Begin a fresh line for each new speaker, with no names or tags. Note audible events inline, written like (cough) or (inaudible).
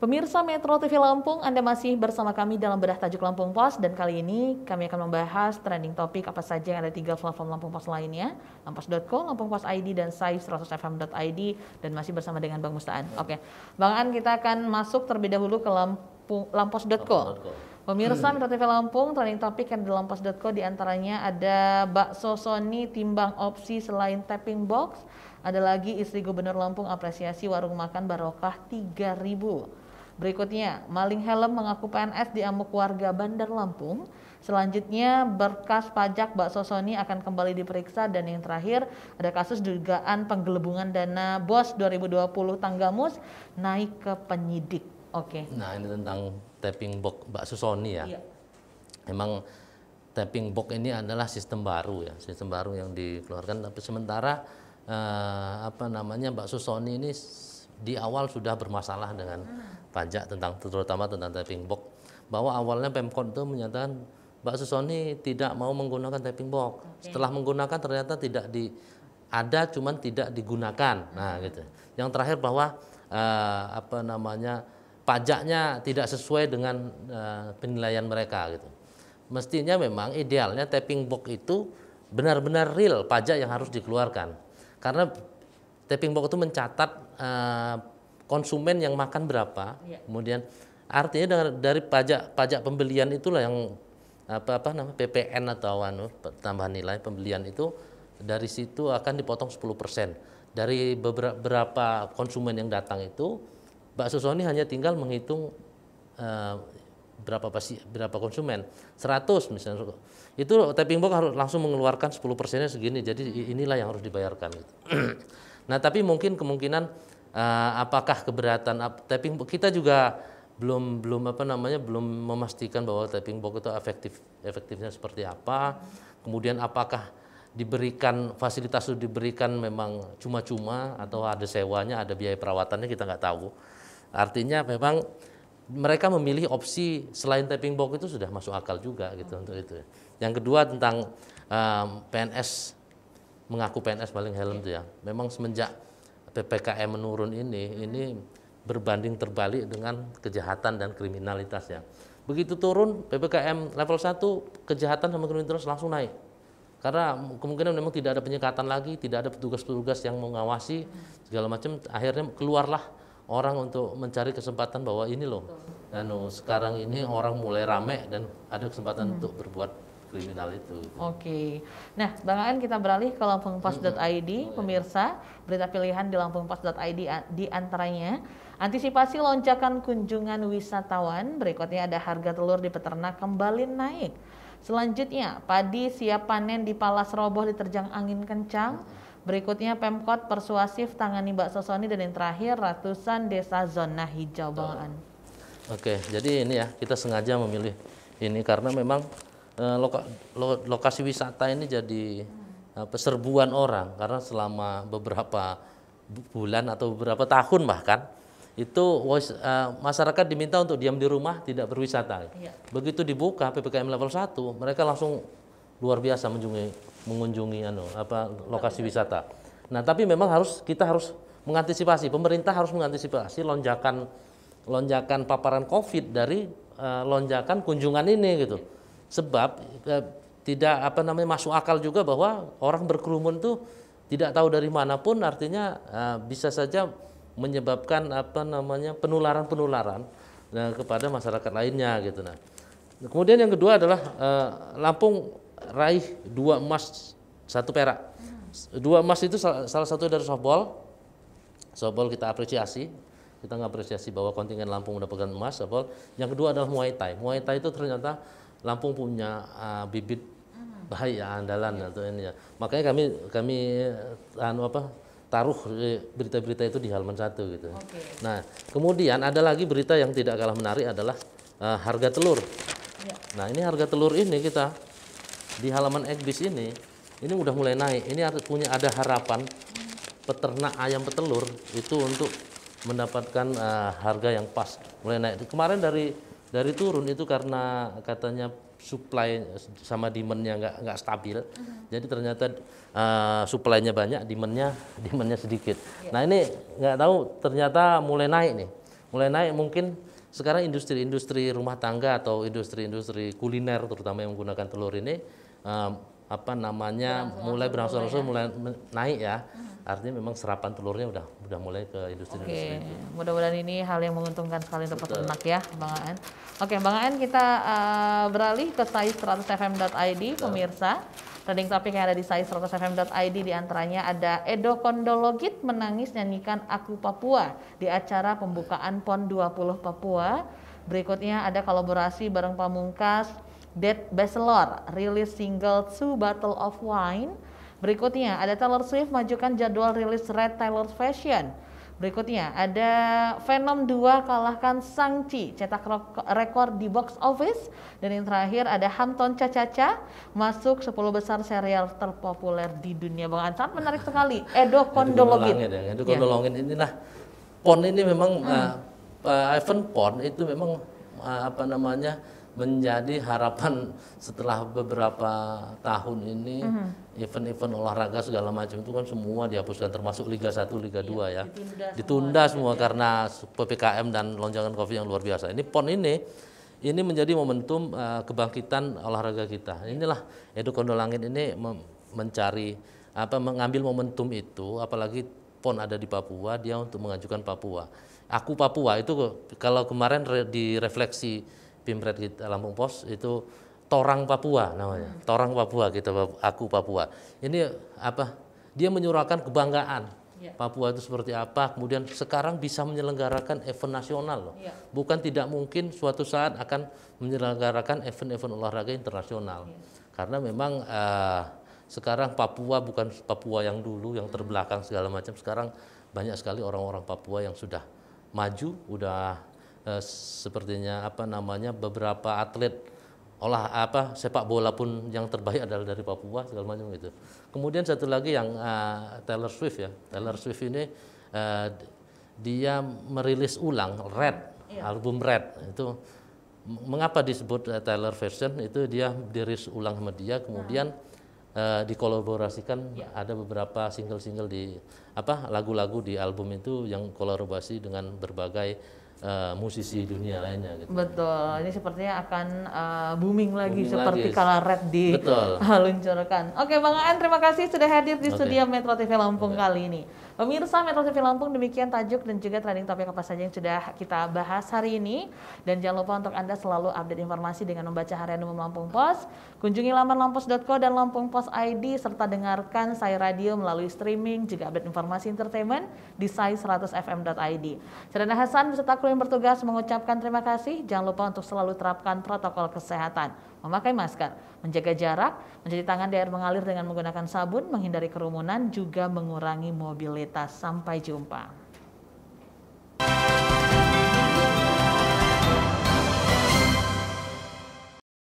Pemirsa Metro TV Lampung, Anda masih bersama kami dalam Bedah Tajuk Lampung Pos dan kali ini kami akan membahas trending topik apa saja yang ada tiga platform Lampung Pos lainnya, lampos.co, Lampung Pos ID, dan sai 100 fmid dan masih bersama dengan Bang Mustaan. Ya. Oke, Bang An kita akan masuk terlebih dahulu ke lampung, lampos.co. Pemirsa hmm. Metro TV Lampung, trending topik yang di lampos.co diantaranya ada bakso Sony timbang opsi selain tapping box, ada lagi istri Gubernur Lampung apresiasi warung makan barokah 3000 Berikutnya, maling helm mengaku PNS diamuk warga Bandar Lampung. Selanjutnya, berkas pajak Bakso Sony akan kembali diperiksa dan yang terakhir ada kasus dugaan penggelebungan dana BOS 2020 Tanggamus naik ke penyidik. Oke. Okay. Nah,
ini tentang tapping box Bakso Sony ya. Iya. Emang tapping box ini adalah sistem baru ya, sistem baru yang dikeluarkan tapi sementara eh, apa namanya Bakso Sony ini di awal sudah bermasalah dengan pajak tentang terutama tentang tapping box bahwa awalnya Pemkot itu menyatakan Mbak Susoni tidak mau menggunakan tapping box. Okay. Setelah menggunakan ternyata tidak di ada cuman tidak digunakan. Nah, gitu. Yang terakhir bahwa uh, apa namanya pajaknya tidak sesuai dengan uh, penilaian mereka gitu. Mestinya memang idealnya tapping box itu benar-benar real pajak yang harus dikeluarkan. Karena Tapping box itu mencatat uh, konsumen yang makan berapa, yeah. kemudian artinya dari, dari pajak pajak pembelian itulah yang apa apa nama PPN atau anu tambahan nilai pembelian itu dari situ akan dipotong 10% dari beberapa konsumen yang datang itu Mbak Susoni hanya tinggal menghitung uh, berapa pasti berapa konsumen 100 misalnya itu tapping box harus langsung mengeluarkan 10 persennya segini jadi inilah yang harus dibayarkan gitu. Nah, tapi mungkin kemungkinan uh, apakah keberatan ap, tapping kita juga belum belum apa namanya belum memastikan bahwa tapping box itu efektif efektifnya seperti apa. Kemudian apakah diberikan fasilitas itu diberikan memang cuma-cuma atau ada sewanya, ada biaya perawatannya kita nggak tahu. Artinya memang mereka memilih opsi selain tapping box itu sudah masuk akal juga gitu untuk itu. Yang kedua tentang um, eh, PNS mengaku PNS paling helm itu iya. ya. Memang semenjak PPKM menurun ini, ini berbanding terbalik dengan kejahatan dan kriminalitas ya. Begitu turun PPKM level 1, kejahatan sama kriminalitas langsung naik. Karena kemungkinan memang tidak ada penyekatan lagi, tidak ada petugas-petugas yang mengawasi segala macam, akhirnya keluarlah orang untuk mencari kesempatan bahwa ini loh. Dan sekarang ini orang mulai rame dan ada kesempatan hmm. untuk berbuat kriminal itu.
Oke. Okay. Nah, Bang Aan kita beralih ke lampungpas.id, hmm. pemirsa, berita pilihan di lampungpas.id di antaranya antisipasi lonjakan kunjungan wisatawan, berikutnya ada harga telur di peternak kembali naik. Selanjutnya, padi siap panen di Palas Roboh diterjang angin kencang. Berikutnya Pemkot persuasif tangani Mbak Sosoni dan yang terakhir ratusan desa zona hijau Bang
Oke, jadi ini ya kita sengaja memilih ini karena memang Eh, loka, lo, lokasi wisata ini jadi eh, peserbuan orang karena selama beberapa bulan atau beberapa tahun bahkan itu uh, masyarakat diminta untuk diam di rumah tidak berwisata. Ya. Begitu dibuka PPKM level 1, mereka langsung luar biasa mengunjungi mengunjungi anu apa lokasi wisata. Nah, tapi memang harus kita harus mengantisipasi, pemerintah harus mengantisipasi lonjakan lonjakan paparan Covid dari uh, lonjakan kunjungan ini gitu sebab eh, tidak apa namanya masuk akal juga bahwa orang berkerumun tuh tidak tahu dari manapun artinya eh, bisa saja menyebabkan apa namanya penularan-penularan nah, kepada masyarakat lainnya gitu nah. Kemudian yang kedua adalah eh, Lampung raih dua emas satu perak. Dua emas itu salah, salah satu dari softball. Softball kita apresiasi kita ngapresiasi bahwa kontingen Lampung mendapatkan emas softball. Yang kedua adalah Muay Thai. Muay Thai itu ternyata Lampung punya uh, bibit hmm. bahaya andalan ya. atau ini ya. Makanya kami kami anu apa taruh berita-berita itu di halaman satu gitu. Okay. Nah kemudian ada lagi berita yang tidak kalah menarik adalah uh, harga telur. Ya. Nah ini harga telur ini kita di halaman ekbis ini ini udah mulai naik. Ini punya ada harapan hmm. peternak ayam petelur itu untuk mendapatkan uh, harga yang pas mulai naik. Kemarin dari dari turun itu karena katanya supply sama demandnya nggak nggak stabil uh mm-hmm. -huh. jadi ternyata uh, supply-nya banyak demandnya (laughs) demandnya sedikit yeah. nah ini nggak tahu ternyata mulai naik nih mulai naik mungkin sekarang industri-industri rumah tangga atau industri-industri kuliner terutama yang menggunakan telur ini uh, apa namanya berangsur mulai berangsur-angsur mulai naik ya uh -huh. Artinya memang serapan telurnya udah udah mulai ke industri-industri.
Oke, mudah-mudahan ini hal yang menguntungkan sekali untuk peternak ya, Bang Aan. Oke, okay, Bang Aan kita uh, beralih ke size 100fm.id pemirsa. Trending topik yang ada di size 100fm.id diantaranya ada Edo Kondologit menangis nyanyikan Aku Papua di acara pembukaan PON 20 Papua. Berikutnya ada kolaborasi bareng Pamungkas Dead Bachelor rilis single Two Battle of Wine Berikutnya ada Taylor Swift majukan jadwal rilis Red Taylor Fashion. Berikutnya ada Venom 2 kalahkan Sangchi cetak rekor di box office dan yang terakhir ada Hamton Cacaca masuk 10 besar serial terpopuler di dunia Bang Sangat menarik sekali Edo Kondologin.
Edo Kondologin ya. ya. inilah pon ini memang hmm. uh, eh, uh, eh, Ivan Pon itu memang uh, apa namanya menjadi harapan setelah beberapa tahun ini mm-hmm. event-event mm-hmm. olahraga segala macam itu kan semua dihapuskan termasuk Liga 1, Liga 2 iya, ya. Ditunda, ditunda gitu semua, semua ya. karena PPKM dan lonjakan Covid yang luar biasa. Ini PON ini ini menjadi momentum uh, kebangkitan olahraga kita. Inilah Edu Kondolangit ini mencari apa mengambil momentum itu apalagi PON ada di Papua dia untuk mengajukan Papua. Aku Papua itu kalau kemarin re- di refleksi Pimpret kita, Lampung Pos itu Torang Papua namanya. Hmm. Torang Papua kita gitu, aku Papua. Ini apa? Dia menyuarakan kebanggaan ya. Papua itu seperti apa. Kemudian sekarang bisa menyelenggarakan event nasional loh. Ya. Bukan tidak mungkin suatu saat akan menyelenggarakan event-event olahraga internasional. Ya. Karena memang uh, sekarang Papua bukan Papua yang dulu yang terbelakang segala macam. Sekarang banyak sekali orang-orang Papua yang sudah maju, udah eh, sepertinya apa namanya beberapa atlet olah apa sepak bola pun yang terbaik adalah dari Papua segala macam gitu. Kemudian satu lagi yang uh, Taylor Swift ya. Taylor Swift ini uh, dia merilis ulang Red, yeah. album Red itu mengapa disebut uh, Taylor version itu dia dirilis ulang sama dia kemudian nah. uh, dikolaborasikan yeah. ada beberapa single-single di apa lagu-lagu di album itu yang kolaborasi dengan berbagai uh, musisi dunia lainnya.
Gitu. Betul, ini sepertinya akan uh, booming lagi booming seperti lagi. kala red di Betul. (laughs) luncurkan. Oke Bang Aan, terima kasih sudah hadir di okay. studio Metro TV Lampung okay. kali ini. Pemirsa Metro TV Lampung demikian tajuk dan juga trending topik apa saja yang sudah kita bahas hari ini. Dan jangan lupa untuk Anda selalu update informasi dengan membaca harian umum Lampung Pos. Kunjungi laman lampos.co dan Lampung Pos ID serta dengarkan saya Radio melalui streaming juga update informasi entertainment di site 100 fmid Serena Hasan beserta kru yang bertugas mengucapkan terima kasih. Jangan lupa untuk selalu terapkan protokol kesehatan, memakai masker, menjaga jarak, mencuci tangan di air mengalir dengan menggunakan sabun, menghindari kerumunan, juga mengurangi mobilitas kita. Sampai jumpa.